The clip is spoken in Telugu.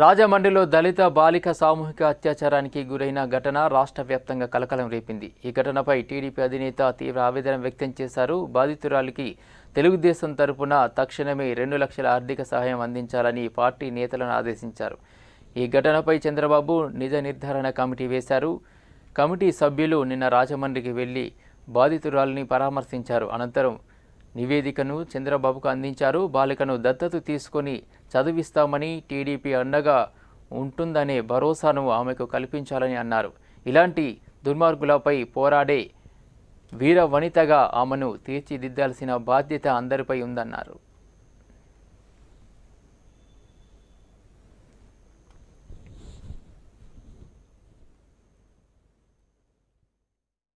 రాజమండ్రిలో దళిత బాలిక సామూహిక అత్యాచారానికి గురైన ఘటన రాష్ట్ర వ్యాప్తంగా కలకలం రేపింది ఈ ఘటనపై టీడీపీ అధినేత తీవ్ర ఆవేదన వ్యక్తం చేశారు బాధితురాలికి తెలుగుదేశం తరపున తక్షణమే రెండు లక్షల ఆర్థిక సహాయం అందించాలని పార్టీ నేతలను ఆదేశించారు ఈ ఘటనపై చంద్రబాబు నిజ నిర్ధారణ కమిటీ వేశారు కమిటీ సభ్యులు నిన్న రాజమండ్రికి వెళ్లి బాధితురాలిని పరామర్శించారు అనంతరం నివేదికను చంద్రబాబుకు అందించారు బాలికను దత్తత తీసుకొని చదివిస్తామని టీడీపీ అండగా ఉంటుందనే భరోసాను ఆమెకు కల్పించాలని అన్నారు ఇలాంటి దుర్మార్గులపై పోరాడే వీర వనితగా ఆమెను తీర్చిదిద్దాల్సిన బాధ్యత అందరిపై ఉందన్నారు